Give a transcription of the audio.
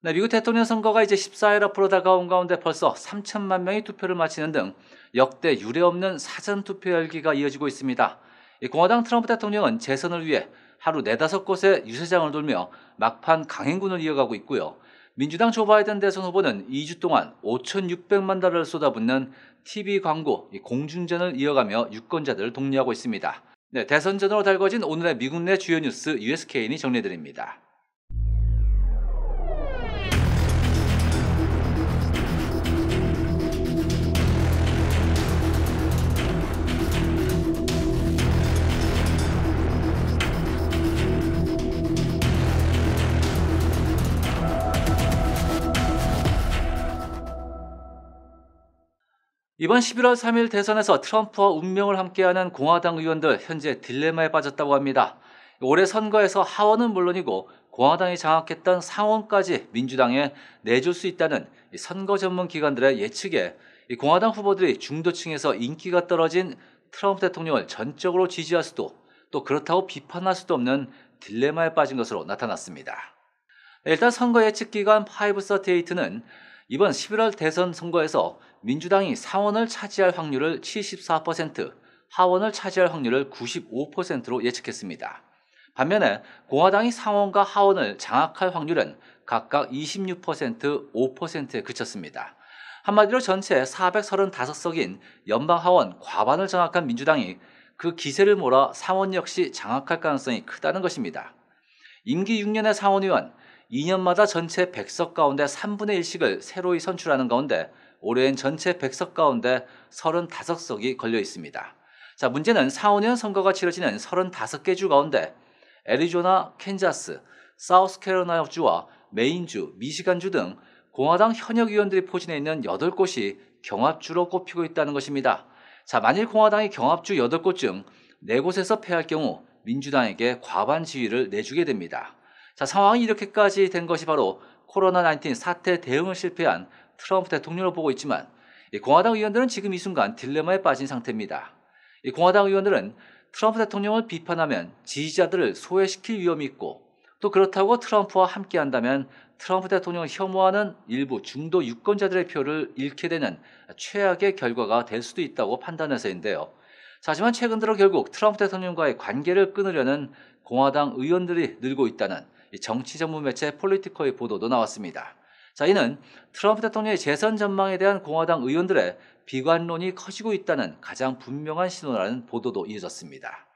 네, 미국 대통령 선거가 이제 14일 앞으로 다가온 가운데 벌써 3천만 명이 투표를 마치는 등 역대 유례 없는 사전 투표 열기가 이어지고 있습니다. 공화당 트럼프 대통령은 재선을 위해 하루 네다섯 곳의 유세장을 돌며 막판 강행군을 이어가고 있고요. 민주당 조 바이든 대선 후보는 2주 동안 5,600만 달러를 쏟아붓는 TV 광고, 공중전을 이어가며 유권자들을 독려하고 있습니다. 네, 대선 전으로 달궈진 오늘의 미국 내 주요 뉴스 u s k 인이 정리드립니다 해 이번 11월 3일 대선에서 트럼프와 운명을 함께하는 공화당 의원들 현재 딜레마에 빠졌다고 합니다. 올해 선거에서 하원은 물론이고 공화당이 장악했던 상원까지 민주당에 내줄 수 있다는 선거 전문 기관들의 예측에 공화당 후보들이 중도층에서 인기가 떨어진 트럼프 대통령을 전적으로 지지할 수도 또 그렇다고 비판할 수도 없는 딜레마에 빠진 것으로 나타났습니다. 네, 일단 선거 예측기관 538는 이번 11월 대선 선거에서 민주당이 상원을 차지할 확률을 74%, 하원을 차지할 확률을 95%로 예측했습니다. 반면에 공화당이 상원과 하원을 장악할 확률은 각각 26%, 5%에 그쳤습니다. 한마디로 전체 435석인 연방 하원 과반을 장악한 민주당이 그 기세를 몰아 상원 역시 장악할 가능성이 크다는 것입니다. 임기 6년의 상원의원, 2년마다 전체 100석 가운데 3분의 1씩을 새로이 선출하는 가운데 올해엔 전체 100석 가운데 35석이 걸려 있습니다. 자, 문제는 4, 5년 선거가 치러지는 35개 주 가운데 애리조나, 캔자스, 사우스캐롤라이나주와 메인주, 미시간주 등 공화당 현역 의원들이 포진해 있는 8곳이 경합주로 꼽히고 있다는 것입니다. 자, 만일 공화당이 경합주 8곳 중 4곳에서 패할 경우 민주당에게 과반 지위를 내주게 됩니다. 자, 상황이 이렇게까지 된 것이 바로 코로나19 사태 대응을 실패한 트럼프 대통령을 보고 있지만 공화당 의원들은 지금 이 순간 딜레마에 빠진 상태입니다. 공화당 의원들은 트럼프 대통령을 비판하면 지지자들을 소외시킬 위험이 있고 또 그렇다고 트럼프와 함께한다면 트럼프 대통령을 혐오하는 일부 중도 유권자들의 표를 잃게 되는 최악의 결과가 될 수도 있다고 판단해서인데요. 하지만 최근 들어 결국 트럼프 대통령과의 관계를 끊으려는 공화당 의원들이 늘고 있다는 정치 전문 매체 폴리티커의 보도도 나왔습니다. 자, 이는 트럼프 대통령의 재선 전망에 대한 공화당 의원들의 비관론이 커지고 있다는 가장 분명한 신호라는 보도도 이어졌습니다.